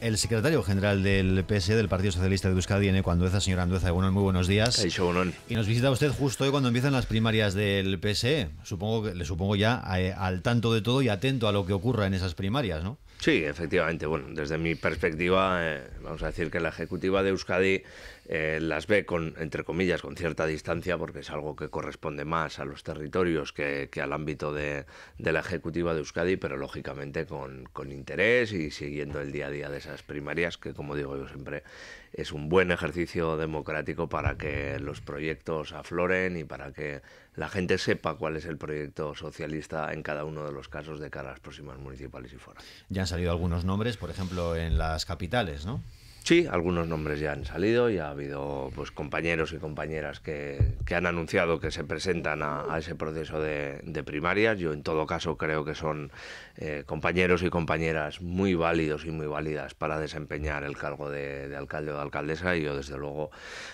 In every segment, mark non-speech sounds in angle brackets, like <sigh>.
El secretario general del PSE, del Partido Socialista de Euskadi, cuando Andueza. Señor Andueza, bueno, muy buenos días. Y nos visita usted justo hoy cuando empiezan las primarias del PSE. Supongo que le supongo ya al tanto de todo y atento a lo que ocurra en esas primarias, ¿no? Sí, efectivamente. Bueno, desde mi perspectiva, eh, vamos a decir que la ejecutiva de Euskadi eh, las ve con, entre comillas, con cierta distancia, porque es algo que corresponde más a los territorios que, al ámbito de, la ejecutiva de Euskadi, pero lógicamente con, interés y siguiendo el día a día de esas primarias, que como digo yo siempre, es un buen ejercicio democrático para que los proyectos afloren y para que la gente sepa cuál es el proyecto socialista en cada uno de los casos de cara a las próximas municipales y fuera. Ya han salido algunos nombres, por ejemplo, en las capitales, ¿no? Sí, algunos nombres ya han salido y ha habido pues, compañeros y compañeras que, han anunciado que se presentan a, ese proceso de, primarias. Yo en todo caso creo que son eh, compañeros y compañeras muy válidos y muy válidas para desempeñar el cargo de, alcalde o de alcaldesa y yo desde luego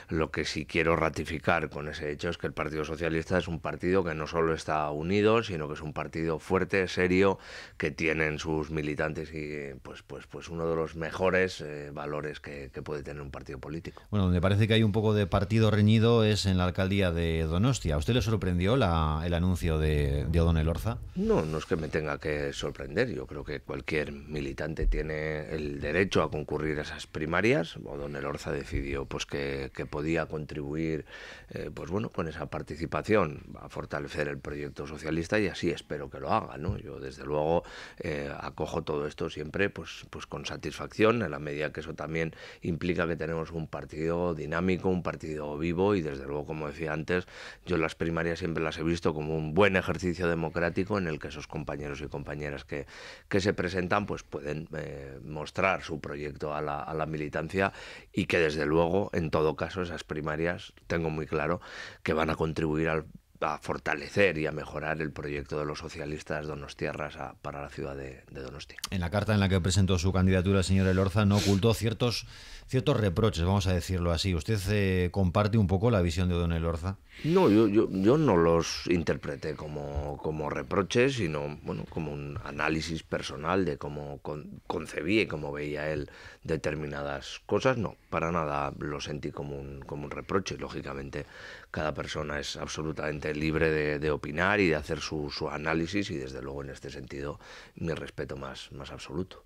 lo que sí quiero ratificar con ese hecho es que el Partido Socialista es un partido que no solo está unido, sino que es un partido fuerte, serio, que tienen sus militantes y pues, pues, pues uno de los mejores eh, valores que, puede tener un partido político. Bueno, donde parece que hay un poco de partido reñido es en la alcaldía de Donostia. ¿A usted le sorprendió la, el anuncio de, de O'Donnell Orza? No, no es que me tenga que sorprender. Yo creo que cualquier militante tiene el derecho a concurrir a esas primarias. O'Donnell Orza decidió pues, que, podía contribuir eh, pues, bueno, con esa participación a fortalecer el proyecto socialista y así espero que lo haga. Yo, desde luego, eh, acojo todo esto siempre pues, pues, con satisfacción, en la medida que eso también implica que tenemos un partido dinámico, un partido vivo y desde luego, como decía antes, yo las primarias siempre las he visto como un buen ejercicio democrático en el que esos compañeros y compañeras que, que se presentan pues pueden eh, mostrar su proyecto a la militancia y que desde luego, en todo caso, esas primarias, tengo muy claro, que van a contribuir al a fortalecer y a mejorar el proyecto de los socialistas donostiarras para la ciudad de, de Donostia. En la carta en la que presentó su candidatura el señor Elorza no ocultó ciertos ciertos reproches, vamos a decirlo así. ¿Usted eh, comparte un poco la visión de Don Elorza? No, yo, yo, yo, no los interpreté como, como reproches, sino bueno, como un análisis personal de cómo concebí y cómo veía él determinadas cosas. No, para nada lo sentí como un, como un reproche. Lógicamente, cada persona es absolutamente libre de, opinar y de hacer su, análisis y desde luego en este sentido mi respeto más, más absoluto.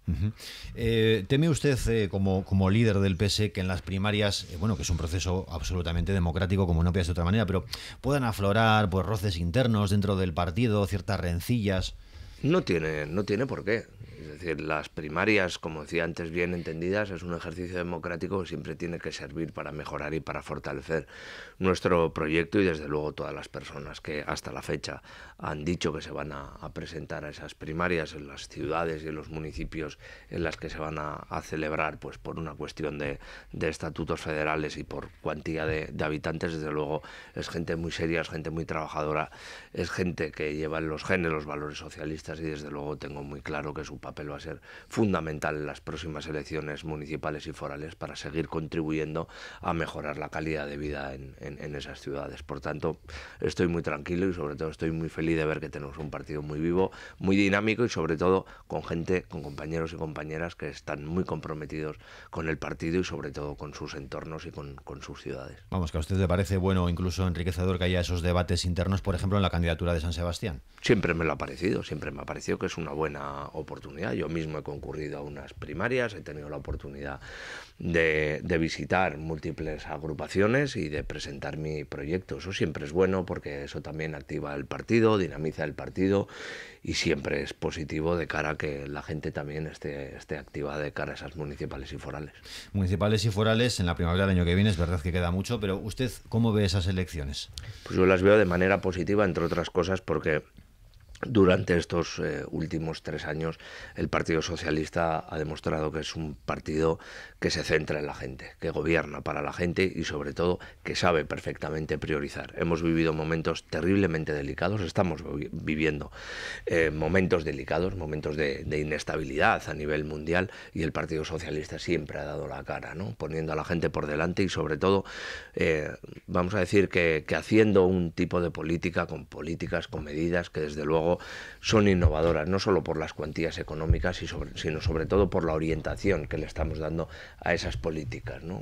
Eh, ¿Teme usted eh, como líder de del PS e que en las primarias, eh, bueno, que es un proceso absolutamente democrático, como no piensas de otra manera, pero puedan aflorar pues roces internos dentro del partido, ciertas rencillas. No tiene, no tiene por qué. Es decir, las primarias, como decía antes, bien entendidas, es un ejercicio democrático que siempre tiene que servir para mejorar y para fortalecer nuestro proyecto y desde luego todas las personas que hasta la fecha han dicho que se van a, presentar a esas primarias en las ciudades y en los municipios en las que se van a, celebrar, pues por una cuestión de, estatutos federales y por cuantía de, habitantes, desde luego es gente muy seria, es gente muy trabajadora, es gente que lleva en los genes los valores socialistas y desde luego tengo muy claro que su papel va a ser fundamental en las próximas elecciones municipales y forales para seguir contribuyendo a mejorar la calidad de vida en, esas ciudades. Por tanto, estoy muy tranquilo y sobre todo estoy muy feliz de ver que tenemos un partido muy vivo, muy dinámico y sobre todo con gente, con compañeros y compañeras que están muy comprometidos con el partido y sobre todo con sus entornos y con, sus ciudades. Vamos, que a usted le parece bueno, o incluso enriquecedor, que haya esos debates internos, por ejemplo, en la candidatura de San Sebastián. Siempre me lo ha parecido, siempre me ha parecido que es una buena oportunidad yo mismo he concurrido a unas primarias, he tenido la oportunidad de, visitar múltiples agrupaciones y de presentar mi proyecto. Eso siempre es bueno porque eso también activa el partido, dinamiza el partido y siempre es positivo de cara a que la gente también esté, esté activa de cara a esas municipales y forales. Municipales y forales en la primavera del año que viene, es verdad que queda mucho, pero ¿usted cómo ve esas elecciones? Pues yo las veo de manera positiva, entre otras cosas, porque durante estos eh, últimos tres años, el Partido Socialista ha demostrado que es un partido que se centra en la gente, que gobierna para la gente y sobre todo que sabe perfectamente priorizar. Hemos vivido momentos terriblemente delicados, estamos viviendo eh, momentos delicados, momentos de, inestabilidad a nivel mundial y el Partido Socialista siempre ha dado la cara, poniendo a la gente por delante y sobre todo, eh, vamos a decir que haciendo un tipo de política con políticas, con medidas que desde luego son innovadoras, no solo por las cuantías económicas, sino sobre todo por la orientación que le estamos dando a esas políticas. ¿no?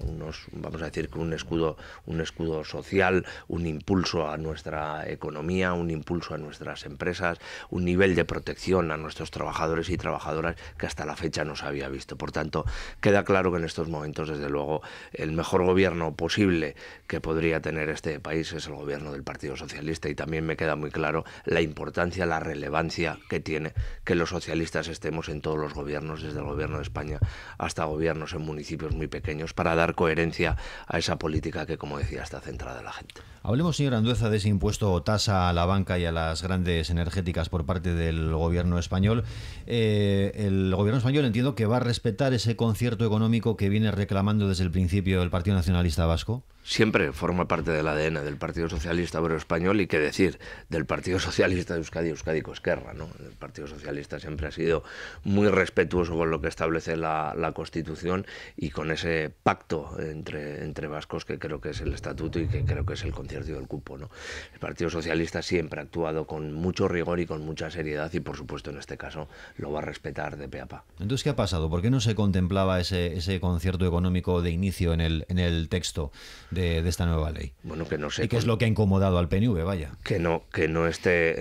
vamos a decir que un escudo, un escudo social, un impulso a nuestra economía, un impulso a nuestras empresas, un nivel de protección a nuestros trabajadores y trabajadoras que hasta la fecha no se había visto. Por tanto, queda claro que en estos momentos, desde luego, el mejor gobierno posible que podría tener este país es el gobierno del Partido Socialista y también me queda muy claro la importancia, la la relevancia que tiene que los socialistas estemos en todos los gobiernos, desde el gobierno de España hasta gobiernos en municipios muy pequeños, para dar coherencia a esa política que, como decía, está centrada en la gente. Hablemos, señor Andueza, de ese impuesto o tasa a la banca y a las grandes energéticas por parte del gobierno español. Eh, el gobierno español entiendo que va a respetar ese concierto económico que viene reclamando desde el principio el Partido Nacionalista Vasco siempre forma parte del ADN del Partido Socialista Obrero Español y qué decir del Partido Socialista de Euskadi, Euskadi Cosquerra. ¿no? El Partido Socialista siempre ha sido muy respetuoso con lo que establece la, Constitución y con ese pacto entre, entre vascos que creo que es el estatuto y que creo que es el concierto del cupo. ¿no? El Partido Socialista siempre ha actuado con mucho rigor y con mucha seriedad y por supuesto en este caso lo va a respetar de pe Entonces, ¿qué ha pasado? ¿Por qué no se contemplaba ese, ese concierto económico de inicio en el, en el texto? de, esta nueva ley. Bueno, que no sé. Y que es lo que ha incomodado al PNV, vaya. Que no, que no esté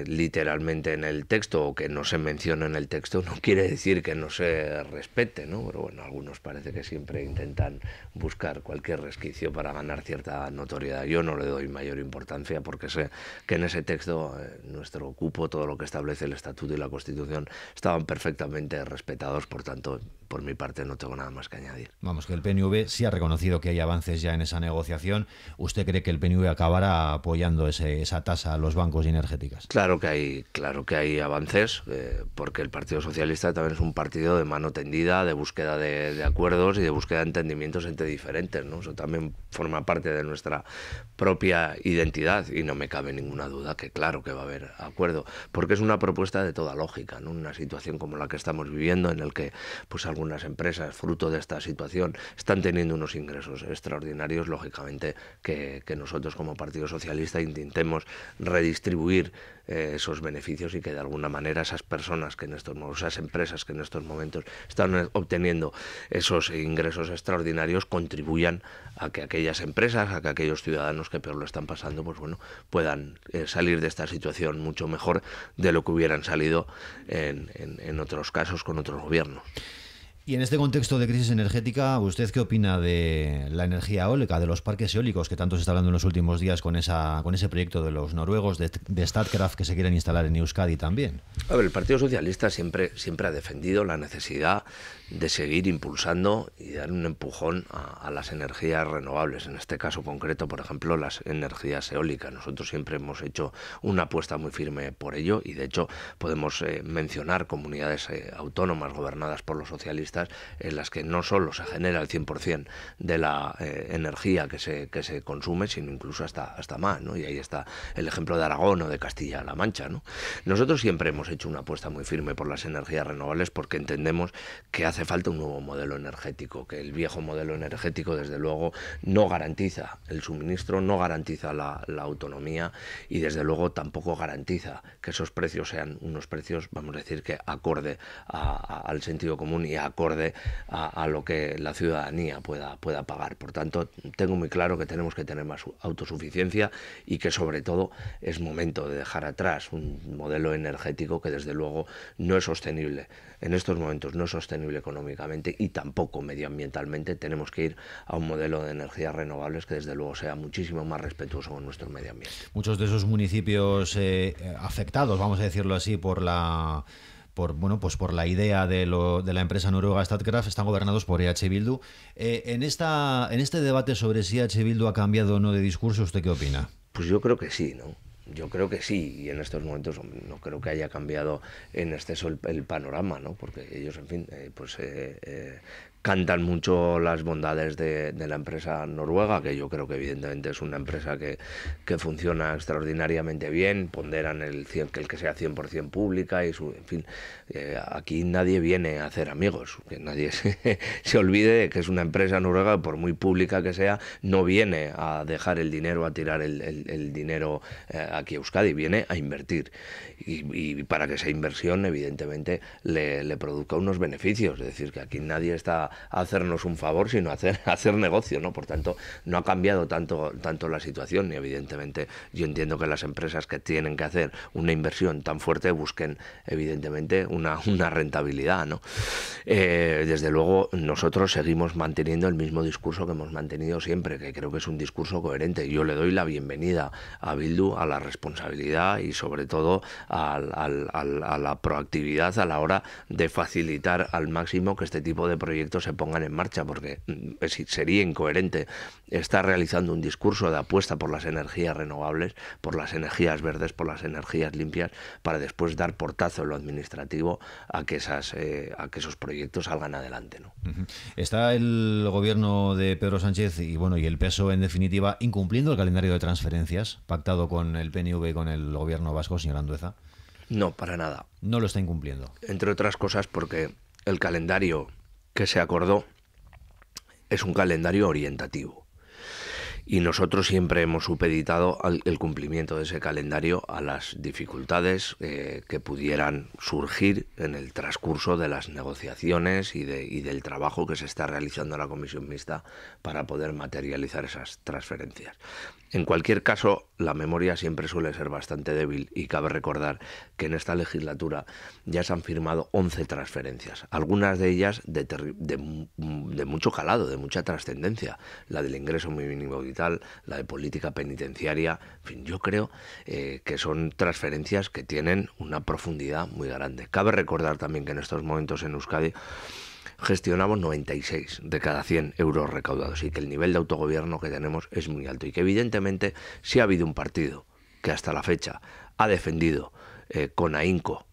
eh, literalmente en el texto o que no se mencione en el texto no quiere decir que no se respete, ¿no? Pero bueno, algunos parece que siempre intentan buscar cualquier resquicio para ganar cierta notoriedad. Yo no le doy mayor importancia porque sé que en ese texto eh, nuestro cupo, todo lo que establece el Estatuto y la Constitución, estaban perfectamente respetados, por tanto, por mi parte no tengo nada más que añadir. Vamos, que el PNV sí ha reconocido que hay avances ya en esa negociación. ¿Usted cree que el PNV acabará apoyando ese, esa tasa a los bancos y energéticas? Claro que hay, claro que hay avances, eh, porque el Partido Socialista también es un partido de mano tendida, de búsqueda de, acuerdos y de búsqueda de entendimientos entre diferentes. Eso también forma parte de nuestra propia identidad y no me cabe ninguna duda que claro que va a haber acuerdo, porque es una propuesta de toda lógica, En una situación como la que estamos viviendo en el que pues algunas empresas, fruto de esta situación, están teniendo unos ingresos extraordinarios, lógicamente que, nosotros como Partido Socialista intentemos redistribuir eh, esos beneficios y que de alguna manera esas personas que en estos esas empresas que en estos momentos están eh, obteniendo esos ingresos extraordinarios contribuyan a que aquellas empresas, a que aquellos ciudadanos que peor lo están pasando, pues bueno, puedan eh, salir de esta situación mucho mejor de lo que hubieran salido en, en otros casos con otros gobiernos. Y en este contexto de crisis energética, ¿usted qué opina de la energía eólica, de los parques eólicos que tanto se está hablando en los últimos días con, esa, con ese proyecto de los noruegos, de, de que se quieren instalar en Euskadi también? A ver, el Partido Socialista siempre, siempre ha defendido la necesidad de seguir impulsando y dar un empujón a, las energías renovables, en este caso concreto, por ejemplo, las energías eólicas. Nosotros siempre hemos hecho una apuesta muy firme por ello y, de hecho, podemos eh, mencionar comunidades eh, autónomas gobernadas por los socialistas en las que no solo se genera el 100% de la eh, energía que se, se consume, sino incluso hasta, hasta más. Y ahí está el ejemplo de Aragón o de Castilla-La Mancha. ¿no? Nosotros siempre hemos hecho una apuesta muy firme por las energías renovables porque entendemos que hace falta un nuevo modelo energético, que el viejo modelo energético, desde luego, no garantiza el suministro, no garantiza la, autonomía y, desde luego, tampoco garantiza que esos precios sean unos precios, vamos a decir, que acorde al sentido común y acorde a, lo que la ciudadanía pueda, pueda pagar. Por tanto, tengo muy claro que tenemos que tener más autosuficiencia y que sobre todo es momento de dejar atrás un modelo energético que desde luego no es sostenible. En estos momentos no es sostenible económicamente y tampoco medioambientalmente. Tenemos que ir a un modelo de energías renovables que desde luego sea muchísimo más respetuoso con nuestro medio ambiente. Muchos de esos municipios eh, afectados, vamos a decirlo así, por la por, bueno, pues por la idea de, lo, de la empresa noruega Statkraft, están gobernados por e EH Bildu. en, esta, en este debate sobre si EH Bildu ha cambiado o no de discurso, ¿usted qué opina? Pues yo creo que sí, ¿no? Yo creo que sí, y en estos momentos no creo que haya cambiado en exceso el, panorama, ¿no? porque ellos, en fin, eh, pues eh, eh, cantan mucho las bondades de, la empresa noruega, que yo creo que evidentemente es una empresa que, que funciona extraordinariamente bien, ponderan el, que el que sea 100% pública y en fin, eh, aquí nadie viene a hacer amigos, que nadie <laughs> se, olvide que es una empresa noruega, por muy pública que sea, no viene a dejar el dinero, a tirar el, dinero eh, aquí a Euskadi, viene a invertir. Y, para que esa inversión, evidentemente, le produzca unos beneficios, es decir, que aquí nadie está hacernos un favor, sino hacer, <laughs> hacer negocio, ¿no? Por tanto, no ha cambiado tanto, tanto la situación y evidentemente yo entiendo que las empresas que tienen que hacer una inversión tan fuerte busquen evidentemente una, <laughs> rentabilidad, eh, desde luego nosotros seguimos manteniendo el mismo discurso que hemos mantenido siempre, que creo que es un discurso coherente. Yo le doy la bienvenida a Bildu a la responsabilidad y sobre todo a la proactividad a la hora de facilitar al máximo que este tipo de proyectos se pongan en marcha, porque mm, sería incoherente estar realizando un discurso de apuesta por las energías renovables, por las energías verdes, por las energías limpias, para después dar portazo en lo administrativo a que, esas, eh, a que esos proyectos salgan adelante. ¿no? Está el gobierno de Pedro Sánchez y, bueno, y el peso e, en definitiva, incumpliendo el calendario de transferencias pactado con el PNV y con el gobierno vasco, señor Andueza. No, para nada. No lo está incumpliendo. Entre otras cosas porque el calendario que se acordó es un calendario orientativo. Y nosotros siempre hemos supeditado el cumplimiento de ese calendario a las dificultades eh, que pudieran surgir en el transcurso de las negociaciones y, de, y del trabajo que se está realizando en la comisión mixta para poder materializar esas transferencias. En cualquier caso, la memoria siempre suele ser bastante débil y cabe recordar que en esta legislatura ya se han firmado 11 transferencias, algunas de ellas de, mucho calado, de mucha trascendencia, la del ingreso muy mínimo vital, la de política penitenciaria, en fin, yo creo eh, que son transferencias que tienen una profundidad muy grande. Cabe recordar también que en estos momentos en Euskadi gestionamos 96 de cada 100 euros recaudados y que el nivel de autogobierno que tenemos es muy alto y que evidentemente si ha habido un partido que hasta la fecha ha defendido eh, con ahínco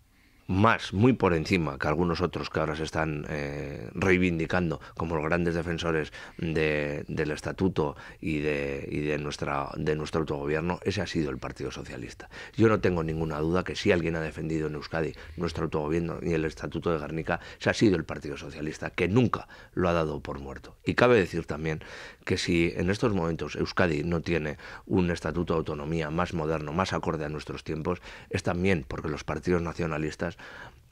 más, muy por encima que algunos otros que ahora se están eh, reivindicando como los grandes defensores del estatuto y, de, nuestra, de nuestro autogobierno, ese ha sido el Partido Socialista. Yo no tengo ninguna duda que si alguien ha defendido en Euskadi nuestro autogobierno y el estatuto de Guernica, ese ha sido el Partido Socialista, que nunca lo ha dado por muerto. Y cabe decir también que si en estos momentos Euskadi no tiene un estatuto de autonomía más moderno, más acorde a nuestros tiempos, es también porque los partidos nacionalistas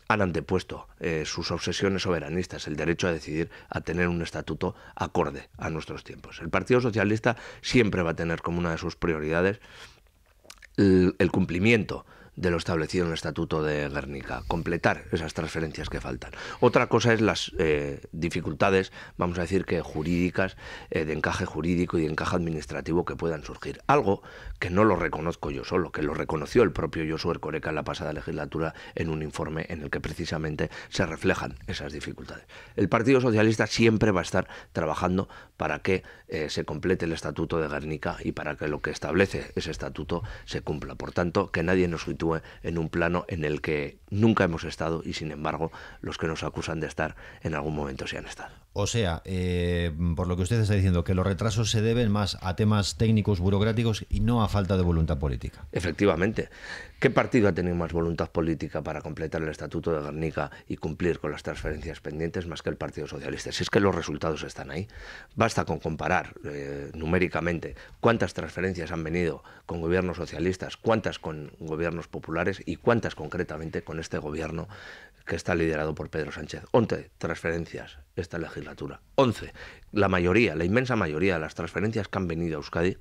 han antepuesto eh, sus obsesiones soberanistas, el derecho a decidir, a tener un estatuto acorde a nuestros tiempos. El Partido Socialista siempre va a tener como una de sus prioridades el cumplimiento de lo establecido en el Estatuto de Guernica, completar esas transferencias que faltan. Otra cosa es las eh, dificultades, vamos a decir que jurídicas, eh, de encaje jurídico y de encaje administrativo que puedan surgir. Algo que no lo reconozco yo solo, que lo reconoció el propio Josué Coreca en la pasada legislatura en un informe en el que precisamente se reflejan esas dificultades. El Partido Socialista siempre va a estar trabajando para que eh, se complete el Estatuto de Guernica y para que lo que establece ese estatuto se cumpla. Por tanto, que nadie nos en un plano en el que nunca hemos estado y sin embargo los que nos acusan de estar en algún momento sí han estado. O sea, eh, por lo que usted está diciendo, que los retrasos se deben más a temas técnicos, burocráticos y no a falta de voluntad política. Efectivamente. ¿Qué partido ha tenido más voluntad política para completar el Estatuto de Guernica y cumplir con las transferencias pendientes más que el Partido Socialista? Si es que los resultados están ahí. Basta con comparar eh, numéricamente cuántas transferencias han venido con gobiernos socialistas, cuántas con gobiernos populares y cuántas concretamente con este gobierno que está liderado por Pedro Sánchez. 11 transferencias esta legislatura. 11. La mayoría, la inmensa mayoría de las transferencias que han venido a Euskadi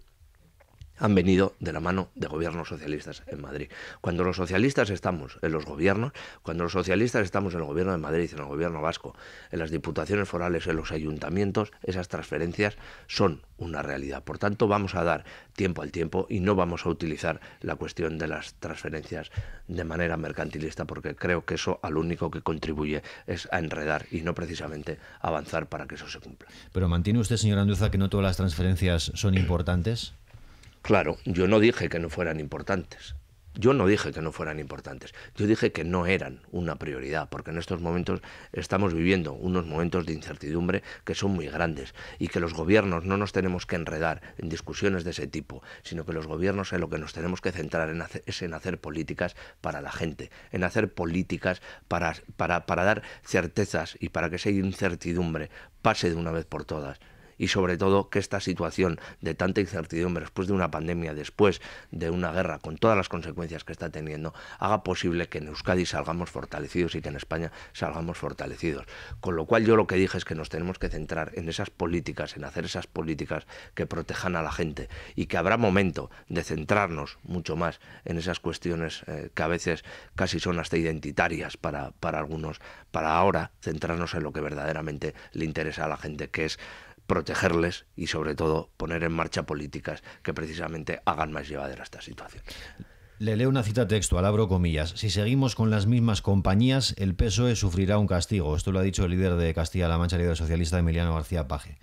han venido de la mano de gobiernos socialistas en Madrid. Cuando los socialistas estamos en los gobiernos, cuando los socialistas estamos en el gobierno de Madrid, en el gobierno vasco, en las diputaciones forales, en los ayuntamientos, esas transferencias son una realidad. Por tanto, vamos a dar tiempo al tiempo y no vamos a utilizar la cuestión de las transferencias de manera mercantilista porque creo que eso al único que contribuye es a enredar y no precisamente avanzar para que eso se cumpla. Pero mantiene usted, señor Anduza, que no todas las transferencias son importantes. Claro, yo no dije que no fueran importantes. Yo no dije que no fueran importantes, yo dije que no eran una prioridad, porque en estos momentos estamos viviendo unos momentos de incertidumbre que son muy grandes y que los gobiernos no nos tenemos que enredar en discusiones de ese tipo, sino que los gobiernos en lo que nos tenemos que centrar es en hacer políticas para la gente, en hacer políticas para, para dar certezas y para que esa incertidumbre pase de una vez por todas y sobre todo que esta situación de tanta incertidumbre después de una pandemia, después de una guerra, con todas las consecuencias que está teniendo, haga posible que en Euskadi salgamos fortalecidos y que en España salgamos fortalecidos. Con lo cual yo lo que dije es que nos tenemos que centrar en esas políticas, en hacer esas políticas que protejan a la gente y que habrá momento de centrarnos mucho más en esas cuestiones eh, que a veces casi son hasta identitarias para, para algunos, para ahora centrarnos en lo que verdaderamente le interesa a la gente, que es protegerles y sobre todo poner en marcha políticas que precisamente hagan más llevadera esta situación. Le leo una cita textual, abro comillas. Si seguimos con las mismas compañías, el PSOE sufrirá un castigo. Esto lo ha dicho el líder de Castilla-La Mancha, líder socialista Emiliano García Paje.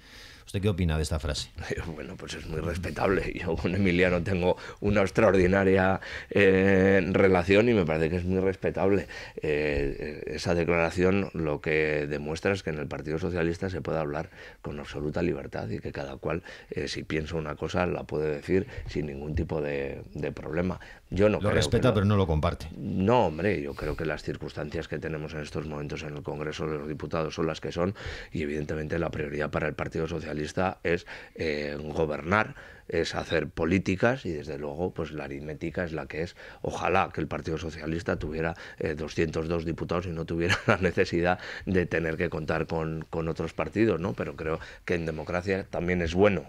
¿Usted qué opina de esta frase? <laughs> Bueno, pues es muy respetable. Yo con Emiliano tengo una extraordinaria eh, relación y me parece que es muy respetable. Eh, esa declaración lo que demuestra es que en el Partido Socialista se puede hablar con absoluta libertad y que cada cual, eh, si piensa una cosa, la puede decir sin ningún tipo de, problema. Yo no lo respeta, pero no lo comparte. No, hombre, yo creo que las circunstancias que tenemos en estos momentos en el Congreso de los Diputados son las que son y evidentemente la prioridad para el Partido Socialista es eh, gobernar es hacer políticas y desde luego pues la aritmética es la que es. Ojalá que el Partido Socialista tuviera 202 eh, diputados y no tuviera <laughs> la necesidad de tener que contar con, otros partidos, ¿no? Pero creo que en democracia también es bueno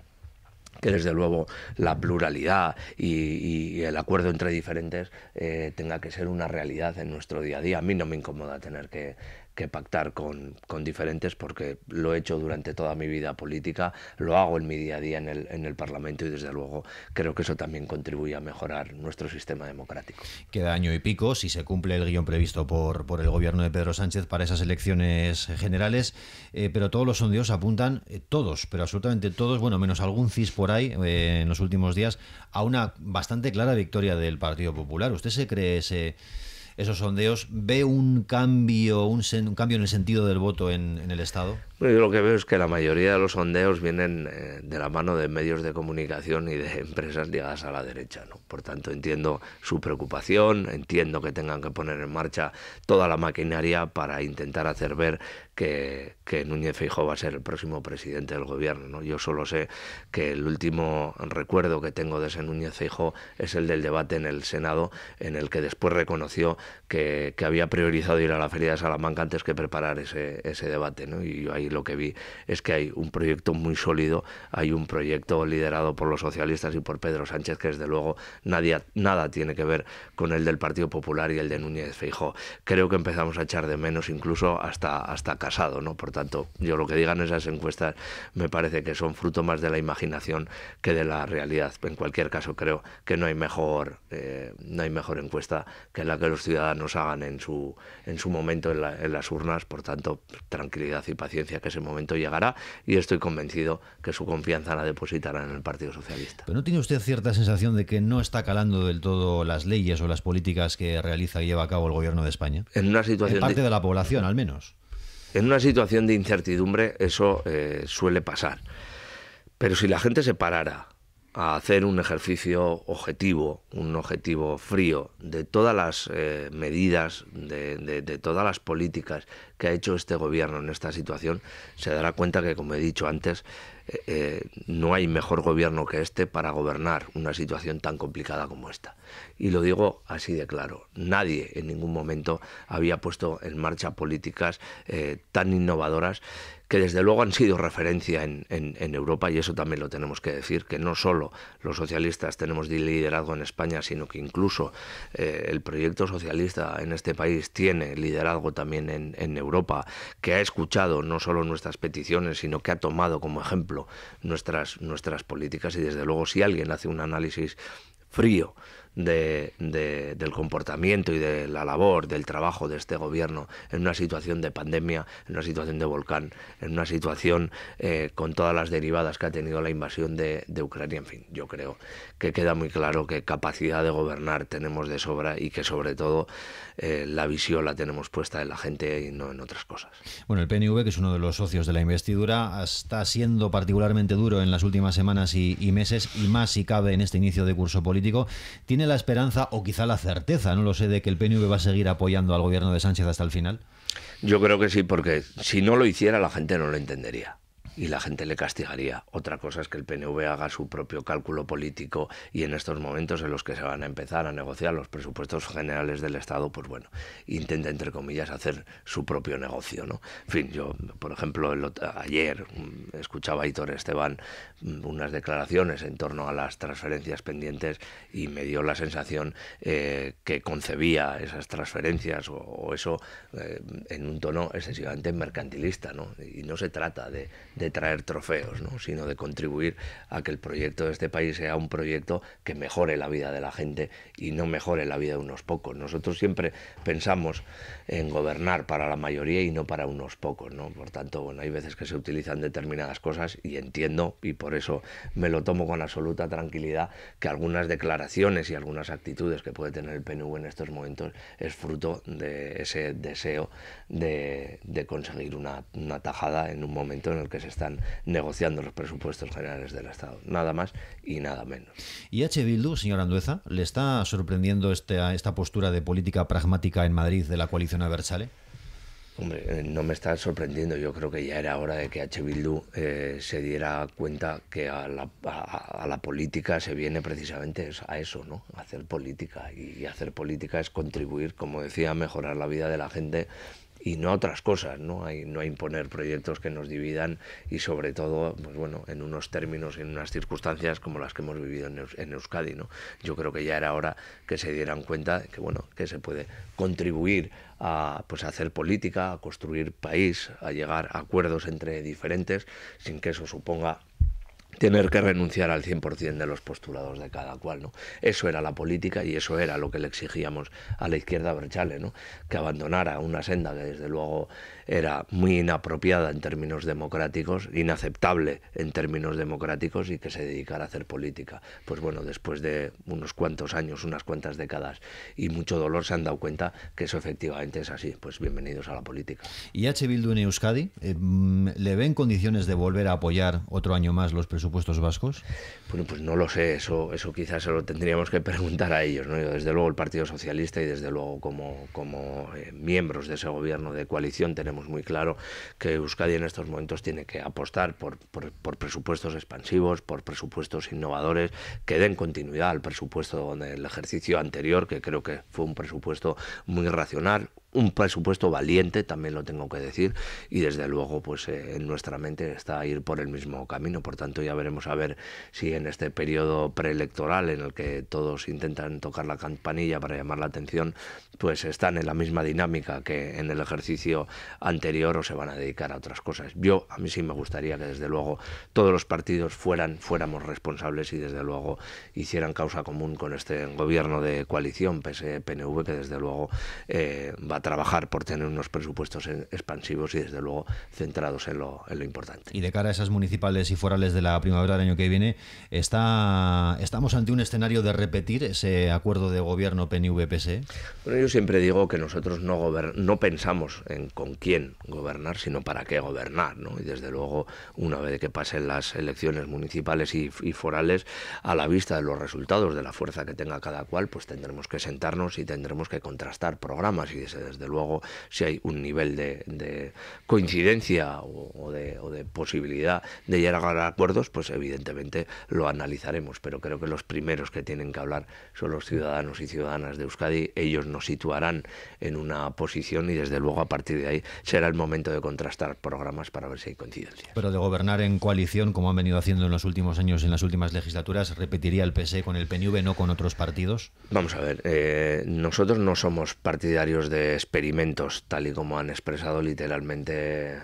que desde luego la pluralidad y, el acuerdo entre diferentes eh, tenga que ser una realidad en nuestro día a día. A mí no me incomoda tener que, que pactar con, con, diferentes porque lo he hecho durante toda mi vida política, lo hago en mi día a día en el, en el Parlamento y desde luego creo que eso también contribuye a mejorar nuestro sistema democrático. Queda año y pico si se cumple el guión previsto por, por el gobierno de Pedro Sánchez para esas elecciones generales, eh, pero todos los sondeos apuntan, eh, todos, pero absolutamente todos, bueno, menos algún CIS por ahí eh, en los últimos días, a una bastante clara victoria del Partido Popular. ¿Usted se cree ese esos sondeos, ¿ve un cambio, un, cambio en el sentido del voto en, en el Estado? yo lo que veo es que la mayoría de los sondeos vienen eh, de la mano de medios de comunicación y de <laughs> empresas ligadas a la derecha. Por tanto, entiendo su preocupación, entiendo que tengan que poner en marcha toda la maquinaria para intentar hacer ver que, que Núñez Feijóo va a ser el próximo presidente del gobierno. Yo solo sé que el último recuerdo que tengo de ese Núñez Feijóo es el del debate en el Senado, en el que después reconoció que, había priorizado ir a la Feria de Salamanca antes que preparar ese, ese debate. Y yo ahí lo que vi es que hay un proyecto muy sólido, hay un proyecto liderado por los socialistas y por Pedro Sánchez, que desde luego nada tiene que ver con el del Partido Popular y el de Núñez Feijó. Creo que empezamos a echar de menos incluso hasta, hasta casado, ¿no? Por tanto, yo lo que digan esas encuestas me parece que son fruto más de la imaginación que de la realidad. En cualquier caso, creo que no hay mejor, eh, no hay mejor encuesta que la que los ciudadanos hagan en su, en su momento en las urnas. Por tanto, tranquilidad y paciencia que ese momento llegará y estoy convencido que su confianza la depositará en el Partido Socialista. ¿Pero no tiene usted cierta sensación de que no está calando del todo las leyes o las políticas que realiza y lleva a cabo el gobierno de España? En una situación... En parte de la población, al menos. En una situación de incertidumbre eso eh, suele pasar. Pero si la gente se parara a hacer un ejercicio objetivo, un objetivo frío de todas las eh, medidas, de, todas las políticas que ha hecho este gobierno en esta situación, se dará cuenta que, como he dicho antes, eh, eh, no hay mejor gobierno que este para gobernar una situación tan complicada como esta. Y lo digo así de claro, nadie en ningún momento había puesto en marcha políticas eh, tan innovadoras que desde luego han sido referencia en, Europa y eso también lo tenemos que decir, que no solo los socialistas tenemos liderazgo en España, sino que incluso el proyecto socialista en este país tiene liderazgo también en Europa Europa, que ha escuchado no solo nuestras peticiones, sino que ha tomado como ejemplo nuestras, nuestras políticas y desde luego si alguien hace un análisis frío de, del comportamiento y de la labor, del trabajo de este gobierno en una situación de pandemia, en una situación de volcán, en una situación eh, con todas las derivadas que ha tenido la invasión de, Ucrania. En fin, yo creo que queda muy claro que capacidad de gobernar tenemos de sobra y que sobre todo eh, la visión la tenemos puesta en la gente y no en otras cosas. Bueno, el PNV, que es uno de los socios de la investidura, está siendo particularmente duro en las últimas semanas y, y meses y más si cabe en este inicio de curso político. Tiene ¿Tiene la esperanza o quizá la certeza, no lo sé, de que el PNV va a seguir apoyando al gobierno de Sánchez hasta el final? Yo creo que sí, porque si no lo hiciera la gente no lo entendería y la gente le castigaría. Otra cosa es que el PNV haga su propio cálculo político y en estos momentos en los que se van a empezar a negociar los presupuestos generales del Estado, pues bueno, intenta entre comillas hacer su propio negocio, ¿no? En fin, yo, por ejemplo, ayer mm, escuchaba a Hitor Esteban mm, unas declaraciones en torno a las transferencias pendientes y me dio la sensación eh, que concebía esas transferencias o, eso eh, en un tono excesivamente mercantilista, ¿no? Y no se trata de traer trofeos, sino de contribuir a que el proyecto de este país sea un proyecto que mejore la vida de la gente y no mejore la vida de unos pocos. Nosotros siempre pensamos en gobernar para la mayoría y no para unos pocos. Por tanto, bueno, hay veces que se utilizan determinadas cosas y entiendo, y por eso me lo tomo con absoluta tranquilidad, que algunas declaraciones y algunas actitudes que puede tener el PNV en estos momentos es fruto de ese deseo de, conseguir una, una tajada en un momento en el que se están negociando los presupuestos generales del Estado. Nada más y nada menos. ¿Y H. Bildu, señor Andueza, le está sorprendiendo esta, esta postura de política pragmática en Madrid de la coalición Aversale? Hombre, eh, no me está sorprendiendo. Yo creo que ya era hora de que H. Bildu eh, se diera cuenta que a la, política se viene precisamente a eso, ¿no? hacer política. y hacer política es contribuir, como decía, a mejorar la vida de la gente y no a otras cosas, ¿no? Hay, no a imponer proyectos que nos dividan y sobre todo, pues bueno, en unos términos, y en unas circunstancias como las que hemos vivido en, Euskadi, ¿no? Yo creo que ya era hora que se dieran cuenta que, bueno, que se puede contribuir a pues, a hacer política, a construir país, a llegar a acuerdos entre diferentes sin que eso suponga tener que renunciar al 100% de los postulados de cada cual. ¿no? Eso era la política y eso era lo que le exigíamos a la izquierda Berchale, ¿no? que abandonara una senda que desde luego era muy inapropiada en términos democráticos, inaceptable en términos democráticos y que se dedicara a hacer política. Pues bueno, después de unos cuantos años, unas cuantas décadas y mucho dolor se han dado cuenta que eso efectivamente es así. Pues bienvenidos a la política. ¿Y H. Bildu Euskadi em, le ven condiciones de volver a apoyar otro año más los presupuestos vascos? Bueno, pues no lo sé, eso, eso quizás se lo tendríamos que preguntar a ellos. ¿no? desde luego el Partido Socialista y desde luego como, como eh, miembros de ese gobierno de coalición tenemos muy claro que Euskadi en estos momentos tiene que apostar por, por, por presupuestos expansivos, por presupuestos innovadores, que den continuidad al presupuesto del ejercicio anterior, que creo que fue un presupuesto muy racional, un presupuesto valiente, también lo tengo que decir, y desde luego, pues eh, en nuestra mente está ir por el mismo camino. Por tanto, ya veremos a ver si en este periodo preelectoral en el que todos intentan tocar la campanilla para llamar la atención, pues están en la misma dinámica que en el ejercicio anterior o se van a dedicar a otras cosas. Yo, a mí sí me gustaría que desde luego todos los partidos fueran, fuéramos responsables y desde luego hicieran causa común con este gobierno de coalición, PSPNV, pnv que desde luego eh, va trabajar por tener unos presupuestos e-, expansivos y desde luego centrados en lo, importante. Y de cara a esas municipales y forales de la primavera del año que viene, está, ¿estamos ante un escenario de repetir ese acuerdo de gobierno pnv ps e? Bueno, yo siempre digo que nosotros no, no pensamos en con quién gobernar, sino para qué gobernar. Y desde luego, una vez que pasen las elecciones municipales y, forales, a la vista de los resultados de la fuerza que tenga cada cual, pues tendremos que sentarnos y tendremos que contrastar programas y ese desde luego si hay un nivel de, coincidencia o, de, posibilidad de llegar a acuerdos, pues evidentemente lo analizaremos, pero creo que los primeros que tienen que hablar son los ciudadanos y ciudadanas de Euskadi, ellos nos situarán en una posición y desde luego a partir de ahí será el momento de contrastar programas para ver si hay coincidencia. Pero de gobernar en coalición, como han venido haciendo en los últimos años, en las últimas legislaturas, ¿repetiría el PSE con el PNV, no con otros partidos? Vamos a ver, eh, nosotros no somos partidarios de experimentos, tal y como han expresado literalmente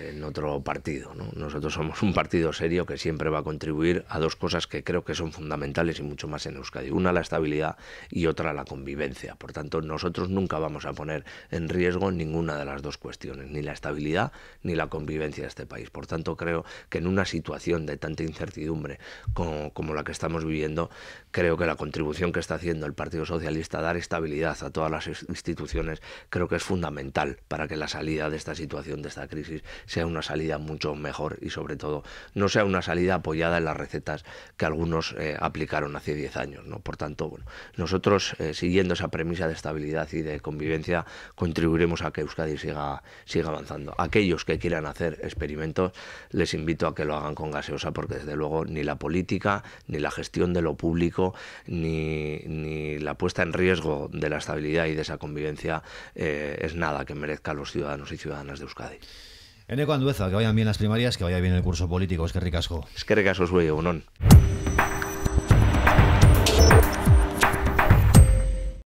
en otro partido. Nosotros somos un partido serio que siempre va a contribuir a dos cosas que creo que son fundamentales y mucho más en Euskadi. Una, la estabilidad y otra, la convivencia. Por tanto, nosotros nunca vamos a poner en riesgo ninguna de las dos cuestiones, ni la estabilidad ni la convivencia de este país. Por tanto, creo que en una situación de tanta incertidumbre como, como la que estamos viviendo, creo que la contribución que está haciendo el Partido Socialista a dar estabilidad a todas las instituciones creo que es fundamental para que la salida de esta situación, de esta crisis, sea una salida mucho mejor y sobre todo no sea una salida apoyada en las recetas que algunos eh, aplicaron hace 10 años. ¿no? Por tanto, bueno, nosotros eh, siguiendo esa premisa de estabilidad y de convivencia contribuiremos a que Euskadi siga, siga avanzando. Aquellos que quieran hacer experimentos les invito a que lo hagan con gaseosa porque desde luego ni la política, ni la gestión de lo público, ni, ni la puesta en riesgo de la estabilidad y de esa convivencia eh, es nada que merezca a los ciudadanos y ciudadanas de Euskadi. En Andueza, que vayan bien las primarias, que vaya bien el curso político. Es que ricasco. Es que ricasco, unón.